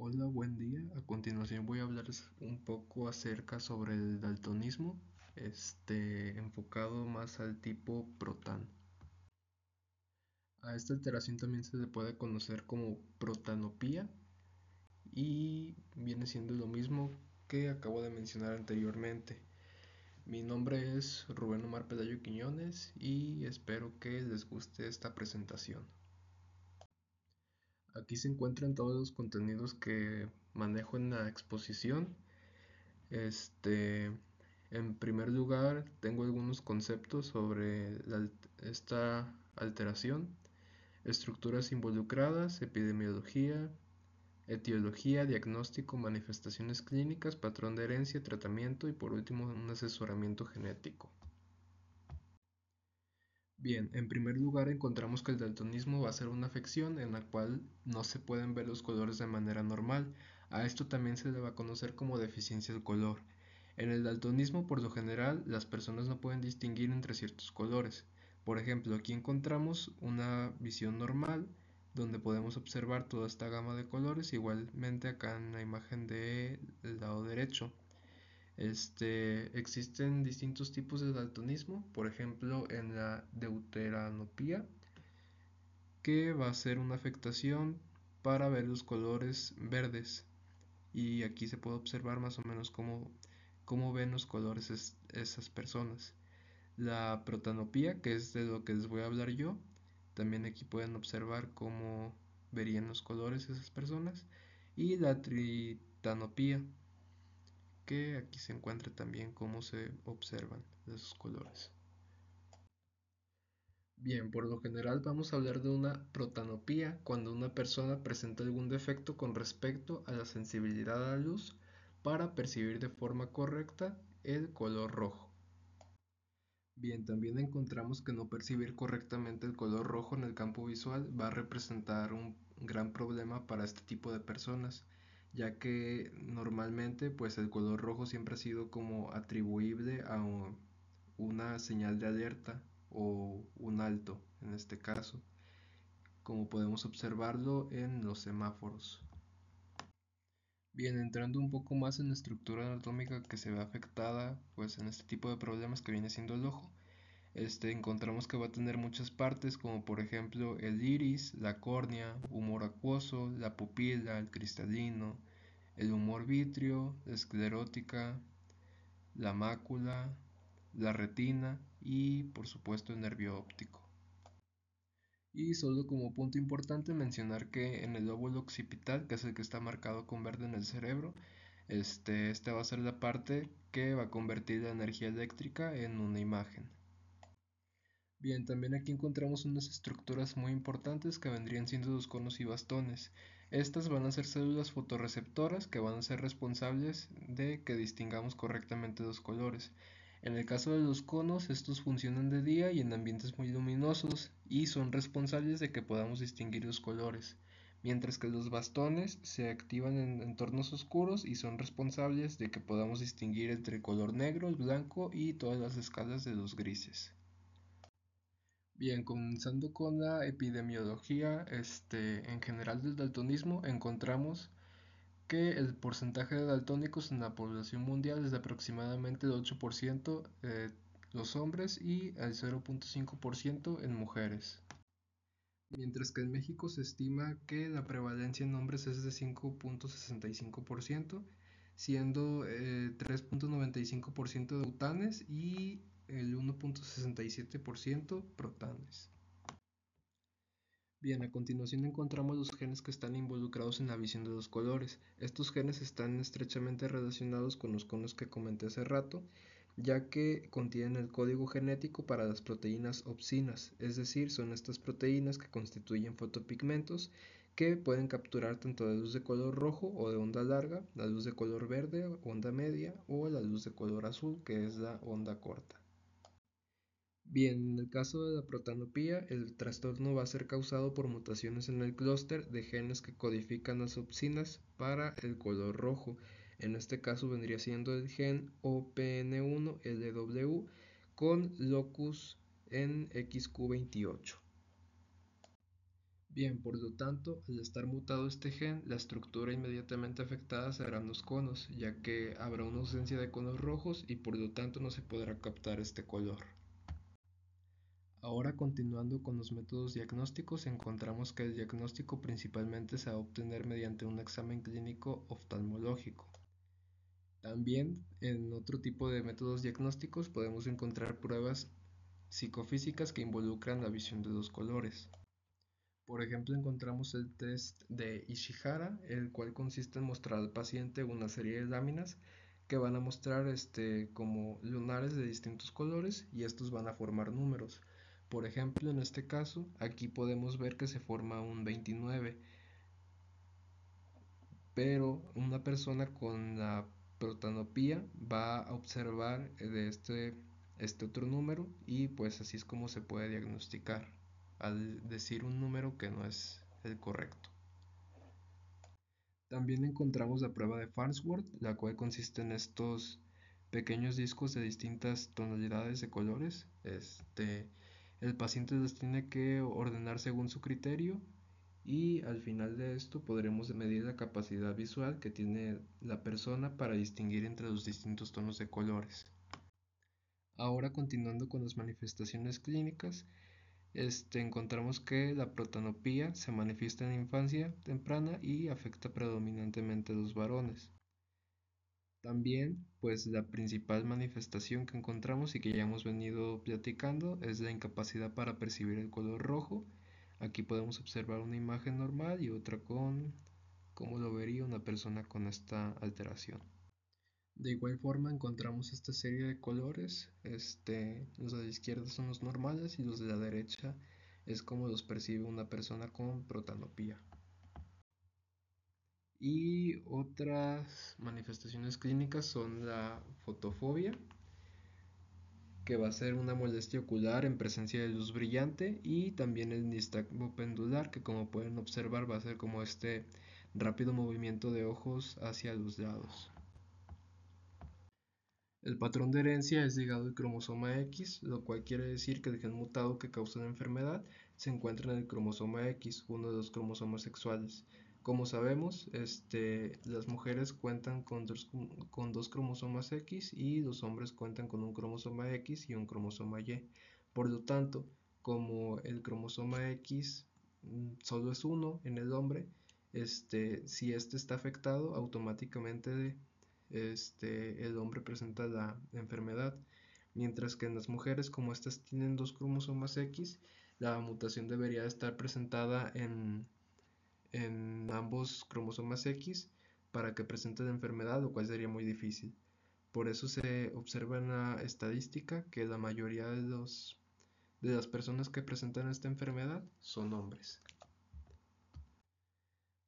Hola, buen día. A continuación voy a hablarles un poco acerca sobre el daltonismo, este, enfocado más al tipo protan. A esta alteración también se le puede conocer como protanopía y viene siendo lo mismo que acabo de mencionar anteriormente. Mi nombre es Rubén Omar Pedallo Quiñones y espero que les guste esta presentación. Aquí se encuentran todos los contenidos que manejo en la exposición. Este, en primer lugar, tengo algunos conceptos sobre esta alteración, estructuras involucradas, epidemiología, etiología, diagnóstico, manifestaciones clínicas, patrón de herencia, tratamiento y por último un asesoramiento genético. Bien, en primer lugar encontramos que el daltonismo va a ser una afección en la cual no se pueden ver los colores de manera normal. A esto también se le va a conocer como deficiencia de color. En el daltonismo por lo general las personas no pueden distinguir entre ciertos colores. Por ejemplo, aquí encontramos una visión normal donde podemos observar toda esta gama de colores, igualmente acá en la imagen del lado derecho. Este, existen distintos tipos de daltonismo, por ejemplo en la deuteranopía, que va a ser una afectación para ver los colores verdes. Y aquí se puede observar más o menos cómo, cómo ven los colores esas personas. La protanopía, que es de lo que les voy a hablar yo, también aquí pueden observar cómo verían los colores esas personas. Y la tritanopía, que aquí se encuentra también cómo se observan esos colores. Bien, por lo general vamos a hablar de una protanopía cuando una persona presenta algún defecto con respecto a la sensibilidad a la luz para percibir de forma correcta el color rojo. Bien, también encontramos que no percibir correctamente el color rojo en el campo visual va a representar un gran problema para este tipo de personas, ya que normalmente pues el color rojo siempre ha sido como atribuible a una señal de alerta o un alto en este caso, como podemos observarlo en los semáforos. Bien, entrando un poco más en la estructura anatómica que se ve afectada pues en este tipo de problemas que viene siendo el ojo, este, encontramos que va a tener muchas partes como por ejemplo el iris, la córnea, humor acuoso, la pupila, el cristalino, el humor vitrio, la esclerótica, la mácula, la retina y por supuesto el nervio óptico. Y solo como punto importante mencionar que en el lóbulo occipital, que es el que está marcado con verde en el cerebro, este, esta va a ser la parte que va a convertir la energía eléctrica en una imagen. Bien, también aquí encontramos unas estructuras muy importantes que vendrían siendo los conos y bastones. Estas van a ser células fotorreceptoras que van a ser responsables de que distingamos correctamente los colores. En el caso de los conos, estos funcionan de día y en ambientes muy luminosos y son responsables de que podamos distinguir los colores, mientras que los bastones se activan en entornos oscuros y son responsables de que podamos distinguir entre el color negro, el blanco y todas las escalas de los grises. Bien, comenzando con la epidemiología, este, en general del daltonismo, encontramos que el porcentaje de daltónicos en la población mundial es de aproximadamente el 8% eh, los hombres y el 0.5% en mujeres. Mientras que en México se estima que la prevalencia en hombres es de 5.65%, siendo 3.95% eh, de utanes y el 1.67% protanes. Bien, a continuación encontramos los genes que están involucrados en la visión de los colores. Estos genes están estrechamente relacionados con los conos que comenté hace rato, ya que contienen el código genético para las proteínas opsinas, es decir, son estas proteínas que constituyen fotopigmentos que pueden capturar tanto la luz de color rojo o de onda larga, la luz de color verde, onda media, o la luz de color azul, que es la onda corta. Bien, en el caso de la protanopía, el trastorno va a ser causado por mutaciones en el clúster de genes que codifican las opsinas para el color rojo. En este caso vendría siendo el gen OPN1LW con locus en XQ28. Bien, por lo tanto, al estar mutado este gen, la estructura inmediatamente afectada serán los conos, ya que habrá una ausencia de conos rojos y por lo tanto no se podrá captar este color. Ahora continuando con los métodos diagnósticos, encontramos que el diagnóstico principalmente se va a obtener mediante un examen clínico oftalmológico. También en otro tipo de métodos diagnósticos podemos encontrar pruebas psicofísicas que involucran la visión de los colores. Por ejemplo, encontramos el test de Ishihara, el cual consiste en mostrar al paciente una serie de láminas que van a mostrar este, como lunares de distintos colores y estos van a formar números. Por ejemplo, en este caso, aquí podemos ver que se forma un 29, pero una persona con la protanopía va a observar este, este otro número y pues así es como se puede diagnosticar al decir un número que no es el correcto. También encontramos la prueba de Farnsworth, la cual consiste en estos pequeños discos de distintas tonalidades de colores. Este, el paciente las tiene que ordenar según su criterio y al final de esto podremos medir la capacidad visual que tiene la persona para distinguir entre los distintos tonos de colores. Ahora continuando con las manifestaciones clínicas, este, encontramos que la protanopía se manifiesta en infancia temprana y afecta predominantemente a los varones. También, pues la principal manifestación que encontramos y que ya hemos venido platicando es la incapacidad para percibir el color rojo. Aquí podemos observar una imagen normal y otra con cómo lo vería una persona con esta alteración. De igual forma encontramos esta serie de colores, este, los de la izquierda son los normales y los de la derecha es como los percibe una persona con protanopía. Y otras manifestaciones clínicas son la fotofobia, que va a ser una molestia ocular en presencia de luz brillante, y también el nistagmo pendular, que como pueden observar va a ser como este rápido movimiento de ojos hacia los lados. El patrón de herencia es ligado al cromosoma X, lo cual quiere decir que el gen mutado que causa la enfermedad se encuentra en el cromosoma X, uno de los cromosomas sexuales. Como sabemos, este, las mujeres cuentan con dos, con dos cromosomas X y los hombres cuentan con un cromosoma X y un cromosoma Y. Por lo tanto, como el cromosoma X mm, solo es uno en el hombre, este, si este está afectado, automáticamente este, el hombre presenta la enfermedad. Mientras que en las mujeres, como estas tienen dos cromosomas X, la mutación debería estar presentada en, ambos cromosomas X para que presente la enfermedad, lo cual sería muy difícil. Por eso se observa en la estadística que la mayoría de, de las personas que presentan esta enfermedad son hombres.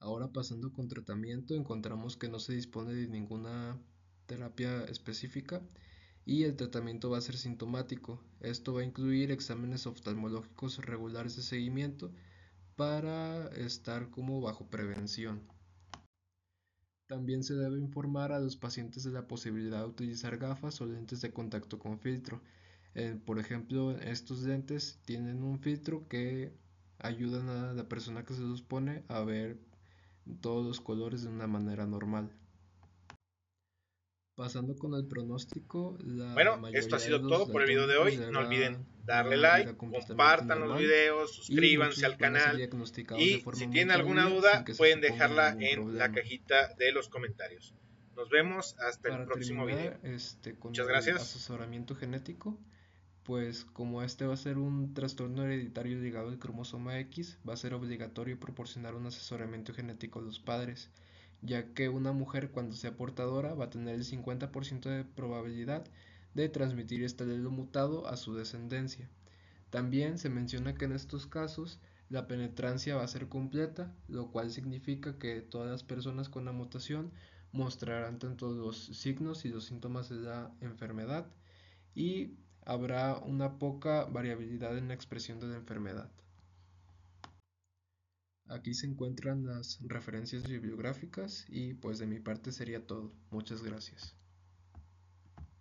Ahora pasando con tratamiento, encontramos que no se dispone de ninguna terapia específica y el tratamiento va a ser sintomático. Esto va a incluir exámenes oftalmológicos regulares de seguimiento para estar como bajo prevención. También se debe informar a los pacientes de la posibilidad de utilizar gafas o lentes de contacto con filtro. Eh, por ejemplo, estos lentes tienen un filtro que ayuda a la persona que se los pone a ver todos los colores de una manera normal. Pasando con el pronóstico, bueno, esto ha sido todo por el video de hoy. No olviden darle like, compartan los videos, suscríbanse pues, al canal y si tienen alguna duda pueden dejarla en la cajita de los comentarios. Nos vemos hasta el próximo video. Este, con Muchas gracias. Asesoramiento genético, pues como este va a ser un trastorno hereditario ligado al cromosoma X, va a ser obligatorio proporcionar un asesoramiento genético a los padres ya que una mujer cuando sea portadora va a tener el 50% de probabilidad de transmitir este alelo mutado a su descendencia. También se menciona que en estos casos la penetrancia va a ser completa, lo cual significa que todas las personas con la mutación mostrarán tanto los signos y los síntomas de la enfermedad y habrá una poca variabilidad en la expresión de la enfermedad. Aquí se encuentran las referencias bibliográficas y pues de mi parte sería todo. Muchas gracias.